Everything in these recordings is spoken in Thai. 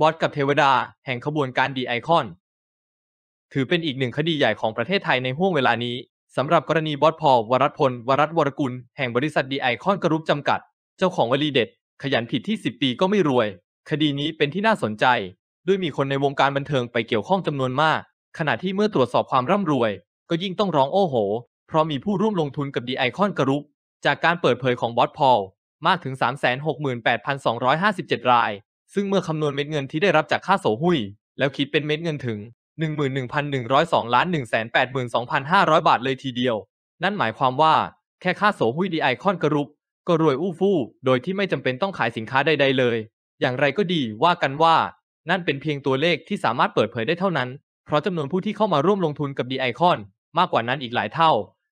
บอสกับเทวดาแห่งขบวนการดีไอคอนถือเป็นอีกหนึ่งคดีใหญ่ของประเทศไทยในห่วงเวลานี้สำหรับกรณีบอสพอวรัตพล วรัตวรกุลแห่งบริษัทดีไอคอนกรุ๊ปจำกัด เจ้าของวลีเด็ด ขยันผิดที่ 10 ปีก็ไม่รวย คดีนี้เป็นที่น่าสนใจ ด้วยมีคนในวงการบันเทิงไปเกี่ยวข้องจำนวนมาก ขณะที่เมื่อตรวจสอบความร่ำรวย ก็ยิ่งต้องร้องโอ้โห เพราะมีผู้ร่วมลงทุนกับดีไอคอนกรุ๊ปจากการเปิดเผยของบอสพอลมากถึง 368,257รายซึ่งเมื่อคำนวณเม็ดเงินที่ได้รับจากค่าโสหุยแล้วคิดเป็นเม็ดเงินถึง 11,102ล้าน182,500 บาทเลยทีเดียว นั่นหมายความว่าแค่ค่าโสหุยดีไอคอนกรุปก็รวยอู้ฟู่ โดยที่ไม่จำเป็นต้องขายสินค้าใดๆเลย อย่างไรก็ดีว่ากันว่านั่นเป็นเพียงตัวเลขที่สามารถเปิดเผยได้เท่านั้น เพราะจำนวนผู้ที่เข้ามาร่วมลงทุนกับดีไอคอนมากกว่านั้นอีกหลายเท่า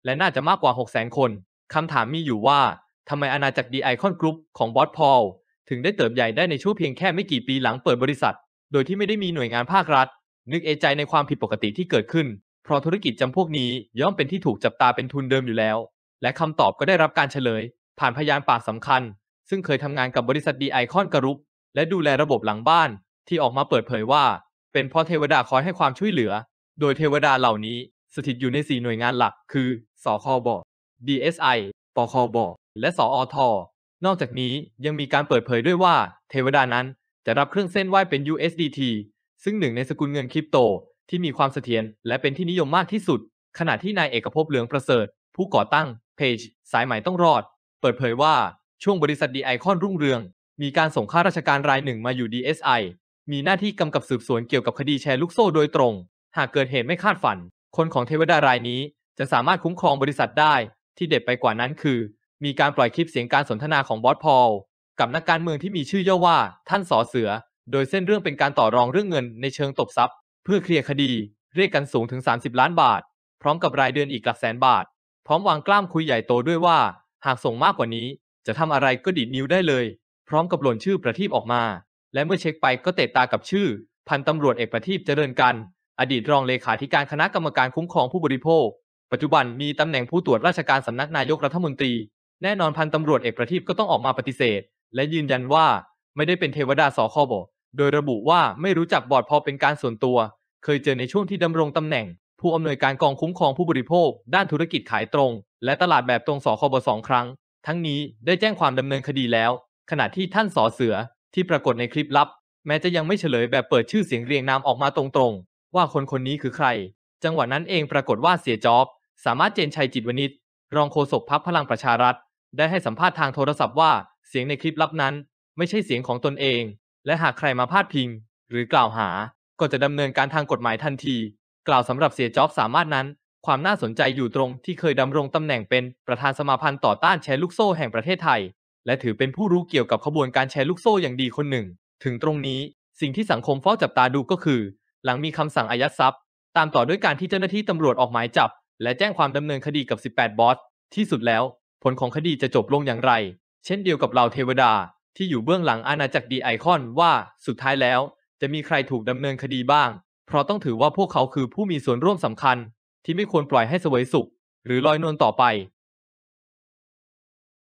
และน่าจะมากกว่า 6 0 0 0 0 0 คนคำถามมีอยู่ว่าทำไมอาณาจักรดีไอคอนกรุ๊ปของบอสพอลถึงได้เติบใหญ่ได้ในช่วงเพียงแค่ไม่กี่ปีหลังเปิดบริษัท โดยที่ไม่ได้มีหน่วยงานภาครัฐ นึกเอใจในความผิดปกติที่เกิดขึ้น เพราะธุรกิจจำพวกนี้ย่อมเป็นที่ถูกจับตาเป็นทุนเดิมอยู่แล้ว และคำตอบก็ได้รับการเฉลย ผ่านพยานปากสำคัญ ซึ่งเคยทำงานกับบริษัทดีไอคอนกรุ๊ปและดูแลระบบหลังบ้าน ที่ออกมาเปิดเผยว่าเป็นเพราะเทวดาคอยให้ความช่วยเหลือ โดยเทวดาเหล่านี้สถิตอยู่ใน 4 หน่วยงานหลัก คือ สคบอ DSI ปคบ และ สออทนอกจากนี้ยังมีการเปิดเผยด้วยว่าเทวดานั้นจะรับเครื่องเส้นไหว้เป็น USDT ซึ่งหนึ่งในสกุลเงินคริปโตที่มีความเสถียรและเป็นที่นิยมมากที่สุด ขณะที่นายเอกภพเหลืองประเสริฐ ผู้ก่อตั้งเพจ สายใหม่ต้องรอด เปิดเผยว่าช่วงบริษัทดีไอคอนรุ่งเรือง มีการส่งข้าราชการรายหนึ่งมาอยู่ DSI มีหน้าที่กำกับสืบสวนเกี่ยวกับคดีแชร์ลูกโซ่โดยตรง หากเกิดเหตุไม่คาดฝัน คนของเทวดารายนี้จะสามารถคุ้มครองบริษัทได้ที่เด็ดไปกว่านั้นคือมีการปล่อยคลิปเสียงการสนทนาของบอสพอล กับนักการเมืองที่มีชื่อย่อว่า ท่านสอเสือ โดยเส้นเรื่องเป็นการต่อรองเรื่องเงินในเชิงตบทรัพย์ เพื่อเคลียร์คดีเรียกกันสูงถึง 30 ล้านบาท พร้อมกับรายเดือนอีกหลักแสนบาท พร้อมวางกล้ามคุยใหญ่โตด้วยว่า หากส่งมากกว่านี้ จะทำอะไรก็ดีดนิ้วได้เลย พร้อมกับหล่นชื่อประทีปออกมา และเมื่อเช็คไปก็เตะตากับชื่อ พันตำรวจเอกประทีปเจริญกันอดีตรองเลขาธิการคณะกรรมการคุ้มครองผู้บริโภค ปัจจุบันมีตำแหน่งผู้ตรวจราชการสำนักนายกรัฐมนตรีแน่นอนพันตำรวจเอกประทีปก็ต้องออกมาปฏิเสธ และยืนยันว่าไม่ได้เป็นเทวดาสคบ โดยระบุว่าไม่รู้จักบอร์ดพอเป็นการส่วนตัว เคยเจอในช่วงที่ดำรงตำแหน่ง ผู้อำนวยการกองคุ้มครองผู้บริโภค ด้านธุรกิจขายตรง และตลาดแบบตรงสคบสองครั้ง ทั้งนี้ได้แจ้งความดำเนินคดีแล้ว ขณะที่ท่านสอเสือ ที่ปรากฏในคลิปลับ แม้จะยังไม่เฉลยแบบเปิดชื่อเสียงเรียงนามออกมาตรงๆ ว่าคนคนนี้คือใคร จังหวะนั้นเองปรากฏว่าเสียจอบสามารถเจนชัยจิตวณิชรองโฆษกพักพลังประชารัฐได้ให้สัมภาษณ์ทางโทรศัพท์ว่าเสียงในคลิปลับนั้นไม่ใช่เสียงของตนเอง และหากใครมาพาดพิงหรือกล่าวหาก็จะดำเนินการทางกฎหมายทันที กล่าวสำหรับเสียจ็อบสามารถนั้น ความน่าสนใจอยู่ตรงที่เคยดำรงตำแหน่งเป็นประธานสมาพันธ์ต่อต้านแชร์ลูกโซ่แห่งประเทศไทย และถือเป็นผู้รู้เกี่ยวกับขบวนการแชร์ลูกโซ่อย่างดีคนหนึ่ง ถึงตรงนี้สิ่งที่สังคมเฝ้าจับตาดูก็คือหลังมีคำสั่งอายัดทรัพย์ ตามต่อด้วยการที่เจ้าหน้าที่ตำรวจออกหมายจับ และแจ้งความดำเนินคดีกับ 18 บอสที่สุดแล้วผลของคดีจะจบลงอย่างไร เช่นเดียวกับเหล่าเทวดา ที่อยู่เบื้องหลังอาณาจักรดีไอคอนว่าสุดท้ายแล้ว จะมีใครถูกดำเนินคดีบ้าง เพราะต้องถือว่าพวกเขาคือผู้มีส่วนร่วมสำคัญ ที่ไม่ควรปล่อยให้เสวยสุข หรือลอยนวลต่อไป